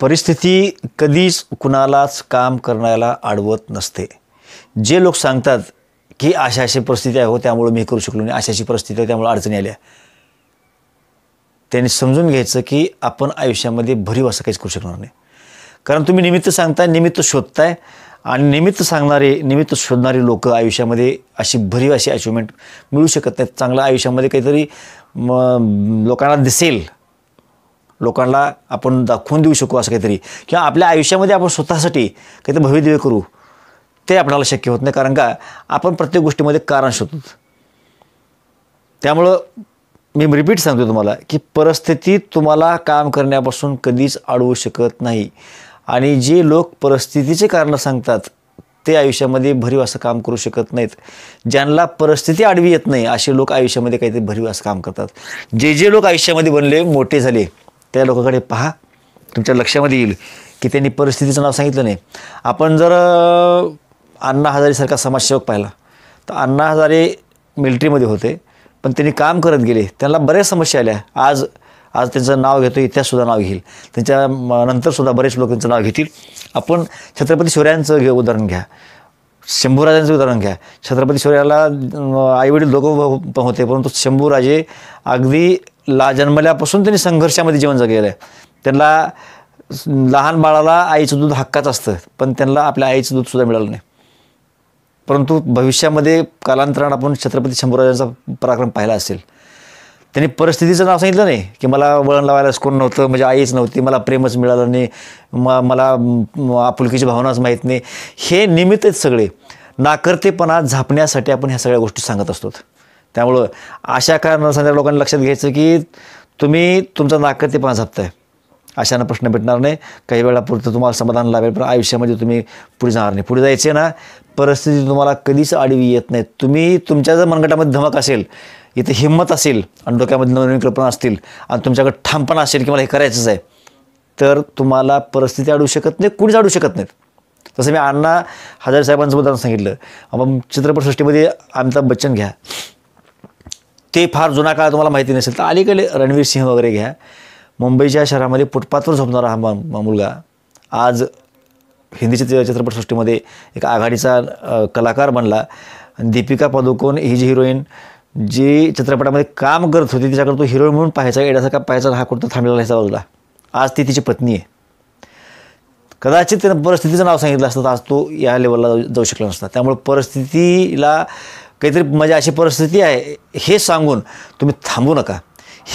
परिस्थिती कधीच कुणालाच काम करण्याला अडवत नसते जे लोक सांगतात की अशा अशी परिस्थिती आहे हो त्यामुळे मी करू शकलो नाही अशा अशी परिस्थिती आहे त्यामुळे अडचणी आल्या त्यांनी समजून घ्यायचं की आपण आयुष्यामध्ये भरीव असं काहीच करू शकणार नाही कारण तुम्ही निमित्त सांगताय निमित्त शोधताय आणि निमित्त सांगणारे निमित्त शोधणारे लोक आयुष्यामध्ये अशी भरीव अशी अचिव्हमेंट मिळू शकत नाहीत चांगलं आयुष्यामध्ये काहीतरी म लोकांना दिसेल लोकांना आपण दाखवून देऊ शकू असं काहीतरी किंवा आपल्या आयुष्यामध्ये आपण स्वतःसाठी काहीतरी भविष्यवे करू ते आपणाला शक्य होत नाही कारण का आपण प्रत्येक गोष्टीमध्ये कारण शोधतो त्यामुळं मी रिपीट सांगतो तुम्हाला की परिस्थिती तुम्हाला काम करण्यापासून कधीच अडवू शकत नाही आणि जे लोक परिस्थितीचे कारणं सांगतात ते आयुष्यामध्ये भरीव असं काम करू शकत नाहीत ज्यांना परिस्थिती आडवी येत नाही असे लोक आयुष्यामध्ये काहीतरी भरीव असं काम करतात जे जे लोक आयुष्यामध्ये बनले मोठे झाले त्या लोकांकडे पहा तुमच्या लक्षामध्ये येईल की त्यांनी परिस्थितीचं नाव सांगितलं नाही आपण जर अण्णा हजारेसारखा समाजसेवक पाहिला तर अण्णा हजारे मिलिटरीमध्ये होते पण त्यांनी काम करत गेले त्यांना बऱ्याच समस्या आल्या आज आज त्यांचं नाव घेतो इतिहाससुद्धा नाव घेईल त्यांच्या नंतरसुद्धा बरेच लोक त्यांचं नाव घेतील आपण छत्रपती शिवरायांचं घे उदाहरण घ्या शंभूराजांचं उदाहरण घ्या छत्रपती शिवरायाला आईवडील दोघं होते परंतु शंभूराजे अगदी ला जन्मल्यापासून त्यांनी संघर्षामध्ये जीवन जगलेलं आहे त्यांना लहान बाळाला आईचं दूध हक्काच असतं पण त्यांना आपल्या आईचं दूधसुद्धा मिळालं नाही परंतु भविष्यामध्ये कालांतरानं आपण छत्रपती शंभूराजांचा पराक्रम पाहिला असेल त्यांनी परिस्थितीचं नाव सांगितलं नाही की मला वळण लावायलाच कोण नव्हतं म्हणजे आईच नव्हती मला प्रेमच मिळालं नाही म मला आपुलकीची भावनाच माहीत नाही हे निमित्तच सगळे नाकर्तेपणा झापण्यासाठी आपण ह्या सगळ्या गोष्टी सांगत असतो त्यामुळं अशा काय सांगणाऱ्या लोकांनी लक्षात घ्यायचं की तुम्ही तुमचा नाकर्तेपणा झापताय अशानं प्रश्न भेटणार नाही काही वेळापुरतं तुम्हाला समाधान लावेल पण आयुष्यामध्ये तुम्ही पुढे जाणार नाही पुढे जायचे ना परिस्थिती तुम्हाला कधीच आडवी येत नाही तुम्ही तुमच्या जर मनगटामध्ये धमक असेल इथे हिंमत असेल आणि डोक्यामध्ये नवनवीन कल्पना असतील आणि तुमच्याकडे ठामपणा असेल की मला हे करायचंच आहे तर तुम्हाला परिस्थिती अडू शकत नाही कुणीच अडू शकत नाहीत तसं मी अण्णा हजार साहेबांचं सांगितलं आपण चित्रपटसृष्टीमध्ये अमिताभ बच्चन घ्या ते फार जुना काळ तुम्हाला माहिती नसेल तर अलीकडे रणवीर सिंह वगैरे घ्या मुंबईच्या शहरामध्ये फुटपाथवर झोपणारा हा मुलगा आज हिंदी चित्र चित्रपटसृष्टीमध्ये एक आघाडीचा कलाकार बनला दीपिका पदुकोण ही जी हिरोईन जे चित्रपटामध्ये काम करत होती तिच्याकडे तो हिरो म्हणून पाहायचा का पाहायचा हा कुठं थांबलेला ह्याचा बाजूला आज ती तिची पत्नी आहे कदाचित त्यानं परिस्थितीचं नाव सांगितलं असतं तर आज तो या लेवलला जाऊ शकला नसता त्यामुळे परिस्थितीला काहीतरी म्हणजे अशी परिस्थिती आहे हे सांगून तुम्ही थांबू नका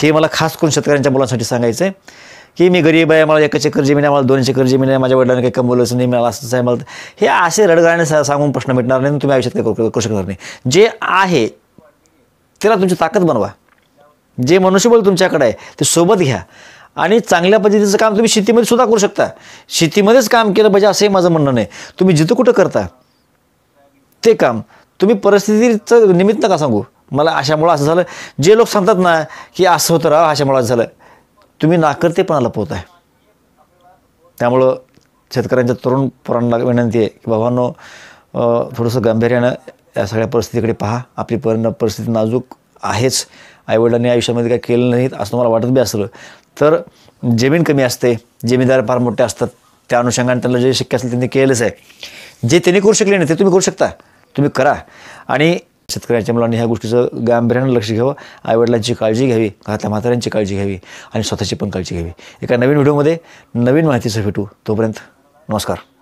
हे मला खास करून शेतकऱ्यांच्या मुलांसाठी सांगायचं आहे की मी गरीब आहे मला एकाचे एकर जमीन आहे मला दोनशे एकर जमीन आहे माझ्या वडिलांनी काही कमवलंच नाही मला असंच आहे मला हे असे रडगाणे सांगून प्रश्न भेटणार नाही तुम्ही आयुष्यात काही करू शकणार नाही जे आहे त्याला तुमची ताकद बनवा जे मनुष्यबळ तुमच्याकडे आहे ते सोबत घ्या आणि चांगल्या पद्धतीचं काम तुम्ही शेतीमध्ये सुद्धा करू शकता शेतीमध्येच काम केलं पाहिजे असंही माझं म्हणणं नाही तुम्ही जिथं कुठं करता ते काम तुम्ही परिस्थितीचं निमित्त का सांगू मला अशामुळं असं झालं जे लोक सांगतात ना की असं होतं राहा अशामुळं झालं तुम्ही पण लपवत आहे त्यामुळं शेतकऱ्यांच्या तरुण पोरांना विनंती आहे की बाबांनो थोडंसं गांभीर्यानं या सगळ्या परिस्थितीकडे पहा आपली पर्यंत परिस्थिती नाजूक आहेच आईवडिलांनी आयुष्यामध्ये काय केलं नाहीत असं मला वाटत बी असलं तर जमीन कमी असते जमीनदार फार मोठे असतात त्या अनुषंगाने त्यांना जे शक्य असेल त्यांनी केलंच आहे जे त्यांनी करू शकले नाही ते तुम्ही करू शकता तुम्ही करा आणि शेतकऱ्यांच्या मुलांनी ह्या गोष्टीचं गांभीर्यानं लक्ष घ्यावं आईवडिलांची काळजी घ्यावी घरातल्या म्हाताऱ्यांची काळजी घ्यावी आणि स्वतःची पण काळजी घ्यावी एका नवीन व्हिडिओमध्ये नवीन माहितीचं भेटू तोपर्यंत नमस्कार